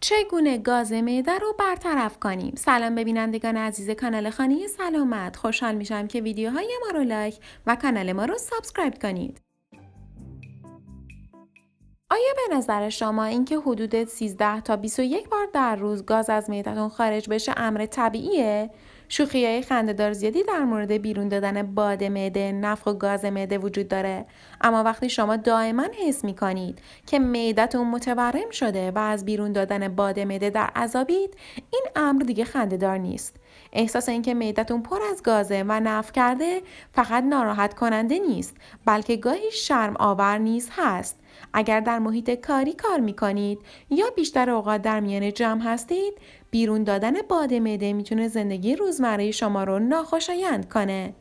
چگونه گاز معده رو برطرف کنیم سلام ببینندگان عزیز کانال خانه سلامت خوشحال میشم که ویدیوهای ما رو لایک و کانال ما رو سابسکرایب کنید آیا به نظر شما اینکه حدود 13 تا 21 بار در روز گاز از معدهتون خارج بشه امر طبیعیه شوخی های خندهدار زیادی در مورد بیرون دادن باد معده نفخ و گاز معده وجود داره اما وقتی شما دائما حس می کنید که معدهتون متورم شده و از بیرون دادن باد معده در عذابید این امر دیگه خندهدار نیست احساس اینکه معدتون پر از گازه و نف کرده فقط ناراحت کننده نیست بلکه گاهی شرم آور نیز هست اگر در محیط کاری کار می کنید یا بیشتر اوقات در میان جمع هستید بیرون دادن باد میده میتونه زندگی روزمره شما رو ناخوشایند کنه.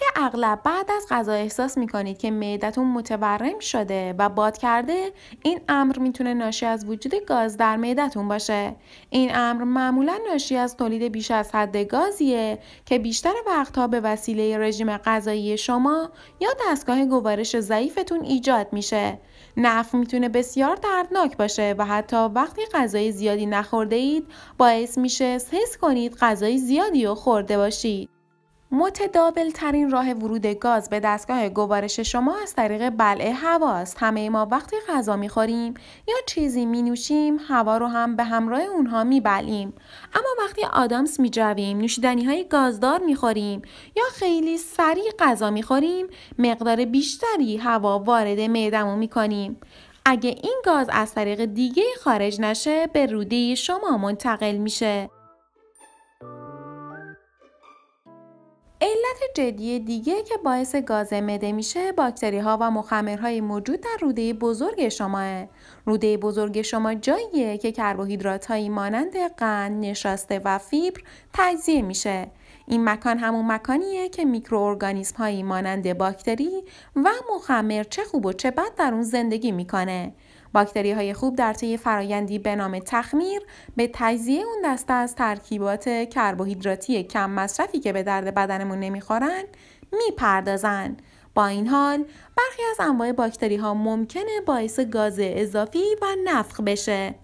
اگه اغلب بعد از غذا احساس میکنید که معدتون متورم شده و باد کرده این امر میتونه ناشی از وجود گاز در معدتون باشه این امر معمولا ناشی از تولید بیش از حد گازیه که بیشتر وقتها به وسیله رژیم غذایی شما یا دستگاه گوارش ضعیفتون ایجاد میشه نف میتونه بسیار دردناک باشه و حتی وقتی غذای زیادی نخورده اید باعث میشه حس کنید غذای زیادی رو خورده باشید متدابل ترین راه ورود گاز به دستگاه گوارش شما از طریق بلع هواست. همه ما وقتی غذا خوریم یا چیزی می نوشیم هوا رو هم به همراه اونها می بلیم. اما وقتی آدامس می جویم، نوشیدنی های گازدار می خوریم یا خیلی سریع غذا می خوریم مقدار بیشتری هوا وارد معدمو می کنیم. اگه این گاز از طریق دیگه خارج نشه به روده شما منتقل میشه. علت جدی دیگه که باعث گاز مده میشه باکتری ها و مخمرهای موجود در روده بزرگ شماه. روده بزرگ شما جاییه که کربوهیدرات هایی مانند قند، نشاسته و فیبر تجزیه میشه. این مکان همون مکانیه که میکروارگانیسم هایی مانند باکتری و مخمر چه خوب و چه بد در اون زندگی میکنه. باکتری های خوب در طی فرایندی به نام تخمیر به تجزیه اون دسته از ترکیبات کربوهیدراتی کم مصرفی که به درد بدنمون نمیخورن میپردازن با این حال برخی از انواع باکتری ها ممکنه باعث گاز اضافی و نفخ بشه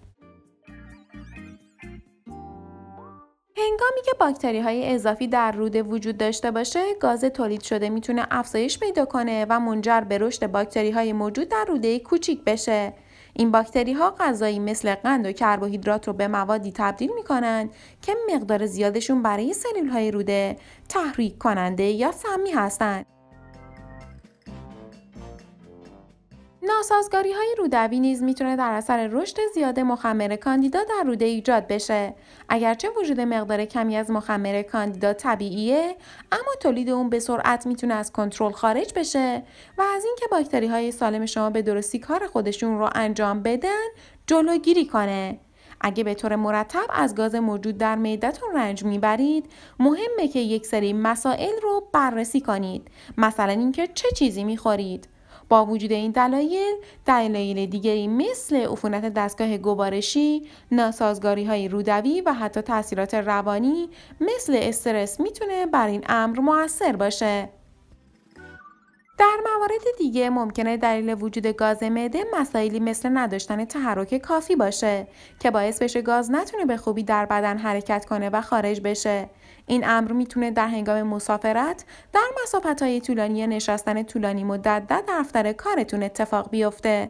هنگامی که باکتری های اضافی در روده وجود داشته باشه گاز تولید شده میتونه افزایش پیدا کنه و منجر به رشد باکتری های موجود در روده کوچیک بشه این باکتری ها غذایی مثل قند و کربوهیدرات رو به موادی تبدیل می کنند که مقدار زیادشون برای سلول های روده تحریک کننده یا سمی هستند. ناسازگاری های رودوی نیز میتونه در اثر رشد زیاد مخمر کاندیدا در روده ایجاد بشه. اگرچه وجود مقدار کمی از مخمر کاندیدا طبیعیه، اما تولید اون به سرعت میتونه از کنترل خارج بشه و از اینکه باکتری های سالم شما به درستی کار خودشون رو انجام بدن، جلوگیری کنه. اگه به طور مرتب از گاز موجود در معدتون رنج میبرید مهمه که یک سری مسائل رو بررسی کنید مثلا اینکه چه چیزی میخورید با وجود این دلایل دلایل دیگری مثل عفونت دستگاه گوارشی ناسازگاری های رودوی و حتی تاثیرات روانی مثل استرس میتونه بر این امر موثر باشه در موارد دیگه ممکنه دلیل وجود گاز معده مسائلی مثل نداشتن تحرک کافی باشه که باعث بشه گاز نتونه به خوبی در بدن حرکت کنه و خارج بشه. این امر میتونه در هنگام مسافرت در های طولانی نشستن طولانی مدت در دفتر کارتون اتفاق بیفته.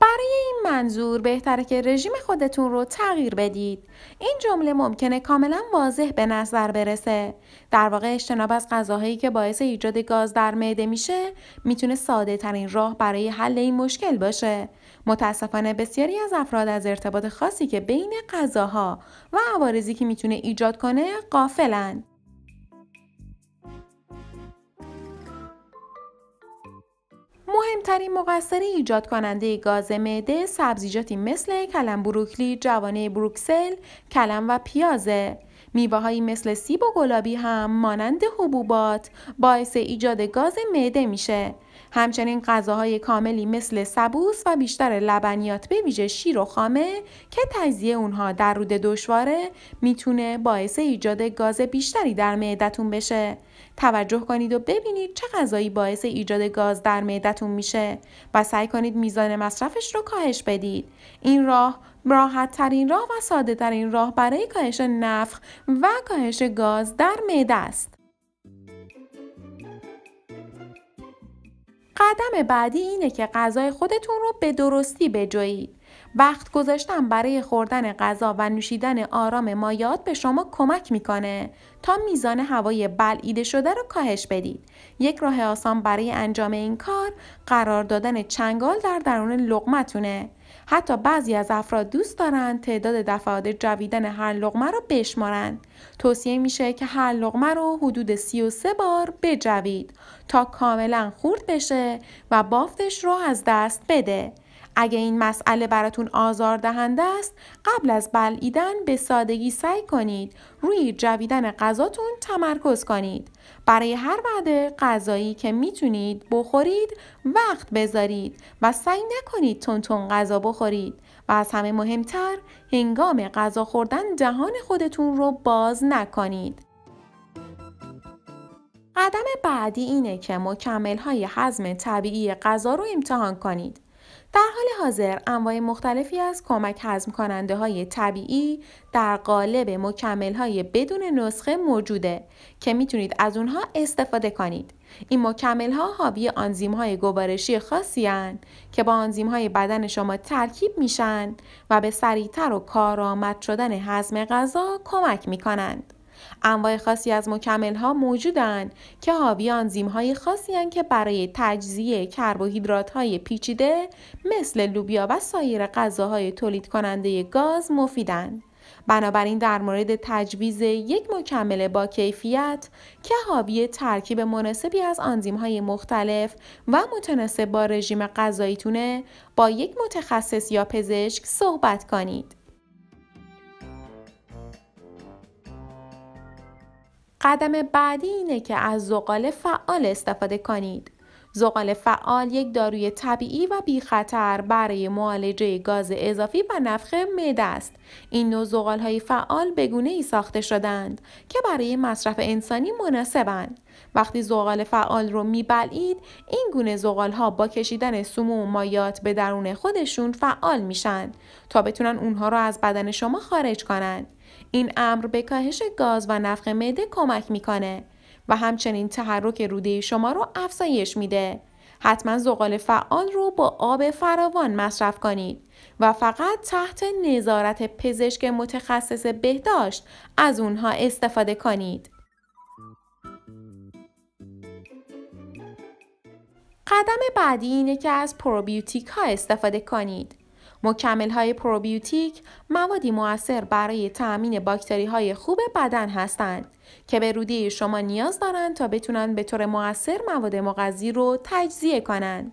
برای این منظور بهتره که رژیم خودتون رو تغییر بدید. این جمله ممکنه کاملا واضح به نظر برسه. در واقع اجتناب از غذاهایی که باعث ایجاد گاز در معده میشه میتونه ساده ترین راه برای حل این مشکل باشه. متاسفانه بسیاری از افراد از ارتباط خاصی که بین غذاها و عوارضی که میتونه ایجاد کنه قافلند. مهمترین مقصر ایجاد کننده گاز معده سبزیجاتی مثل کلم بروکلی، جوانه بروکسل، کلم و پیازه. میوههایی مثل سیب و گلابی هم مانند حبوبات باعث ایجاد گاز معده میشه. همچنین غذاهای کاملی مثل سبوس و بیشتر لبنیات به ویژه شیر و خامه که تجزیه اونها در رود دشواره میتونه باعث ایجاد گاز بیشتری در معدتون بشه توجه کنید و ببینید چه غذایی باعث ایجاد گاز در معدتون میشه و سعی کنید میزان مصرفش رو کاهش بدید این راه راحت ترین راه و ساده ترین راه برای کاهش نفخ و کاهش گاز در معده است قدم بعدی اینه که غذای خودتون رو به درستی بجویید. وقت گذاشتن برای خوردن غذا و نوشیدن آرام مایات به شما کمک میکنه تا میزان هوای بلعیده شده رو کاهش بدید. یک راه آسان برای انجام این کار قرار دادن چنگال در درون لغمتونه. حتی بعضی از افراد دوست دارند تعداد دفعات جویدن هر لغمه را بشمارند. توصیه میشه که هر لغمه رو حدود 33 بار بجوید تا کاملا خورد بشه و بافتش رو از دست بده. اگه این مسئله براتون آزار دهنده است قبل از بلعیدن به سادگی سعی کنید روی جویدن غذاتون تمرکز کنید برای هر وعده غذایی که میتونید بخورید وقت بذارید و سعی نکنید تونتون غذا بخورید و از همه مهمتر هنگام غذا خوردن دهان خودتون رو باز نکنید قدم بعدی اینه که مکمل های حزم طبیعی غذا رو امتحان کنید. در حال حاضر انواع مختلفی از کمک هضم کننده های طبیعی در قالب مکمل های بدون نسخه موجوده که میتونید از اونها استفاده کنید. این مکمل ها حاوی آنزیم های گوارشی خاصی هستند که با آنزیم های بدن شما ترکیب میشن و به سریعتر و کارآمد شدن هضم غذا کمک میکنند. انواع خاصی از مکمل ها موجودن که حاوی آنزیم های خاصی هن که برای تجزیه کربوهیدرات های پیچیده مثل لوبیا و سایر غذاهای تولید کننده گاز مفیدن. بنابراین در مورد تجویز یک مکمل با کیفیت که حاوی ترکیب مناسبی از آنزیم های مختلف و متناسب با رژیم غذاییتونه با یک متخصص یا پزشک صحبت کنید. قدم بعدی اینه که از زغال فعال استفاده کنید. زغال فعال یک داروی طبیعی و بی خطر برای معالجه گاز اضافی و نفخ معده است. این نوع زغال های فعال به گونه ای ساخته شدند که برای مصرف انسانی مناسبند. وقتی زغال فعال رو می بلید این گونه زغال ها با کشیدن سموم و مایات به درون خودشون فعال میشن تا بتونن اونها رو از بدن شما خارج کنند. این امر به کاهش گاز و نفق معده کمک میکنه و همچنین تحرک روده شما رو افزایش میده. حتما زغال فعال رو با آب فراوان مصرف کنید و فقط تحت نظارت پزشک متخصص بهداشت از اونها استفاده کنید. قدم بعدی اینه که از پروبیوتیک ها استفاده کنید. مکمل های پروبیوتیک موادی موثر برای تأمین باکتری های خوب بدن هستند که به روده شما نیاز دارند تا بتونن به طور موثر مواد مغذی رو تجزیه کنند.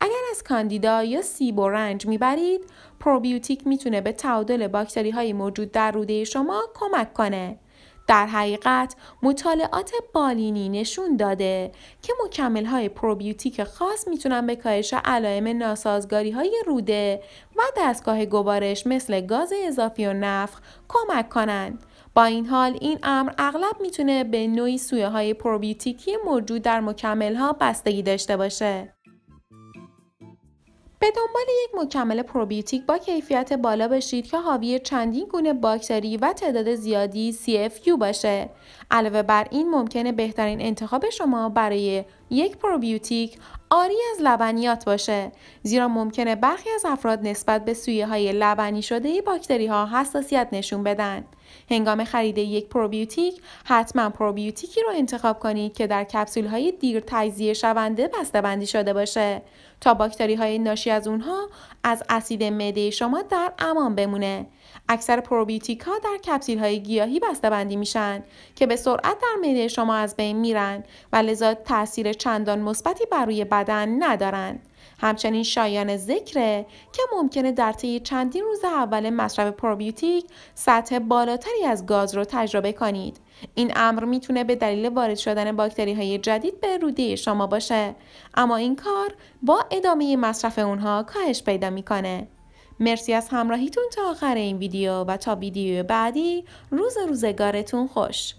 اگر از کاندیدا یا سیب و رنج میبرید، پروبیوتیک میتونه به تعادل باکتری های موجود در روده شما کمک کنه. در حقیقت مطالعات بالینی نشون داده که مکمل های پروبیوتیک خاص میتونن به کاهش علائم ناسازگاری های روده و دستگاه گوارش مثل گاز اضافی و نفخ کمک کنند. با این حال این امر اغلب میتونه به نوعی سویه های پروبیوتیکی موجود در مکمل ها بستگی داشته باشه. به دنبال یک مکمل پروبیوتیک با کیفیت بالا باشید که حاوی چندین گونه باکتری و تعداد زیادی CFU باشه. علاوه بر این ممکنه بهترین انتخاب شما برای یک پروبیوتیک آری از لبنیات باشه زیرا ممکنه برخی از افراد نسبت به سویه های لبنی شده باکتری ها حساسیت نشون بدن هنگام خرید یک پروبیوتیک حتما پروبیوتیکی رو انتخاب کنید که در کپسول های دیر تجزیه شونده بسته بندی شده باشه تا باکتری های ناشی از اونها از اسید معده شما در امان بمونه اکثر پروبیوتیک ها در کپسیل های گیاهی بسته‌بندی میشن که به سرعت در معده شما از بین میرن و لذا تاثیر چندان مثبتی بر روی بدن ندارند. همچنین شایان ذکره که ممکنه در طی چندین روز اول مصرف پروبیوتیک سطح بالاتری از گاز رو تجربه کنید. این امر میتونه به دلیل وارد شدن باکتری های جدید به روده شما باشه اما این کار با ادامه مصرف اونها کاهش پیدا میکنه. مرسی از همراهیتون تا آخر این ویدیو و تا ویدیو بعدی روز روزگارتون خوش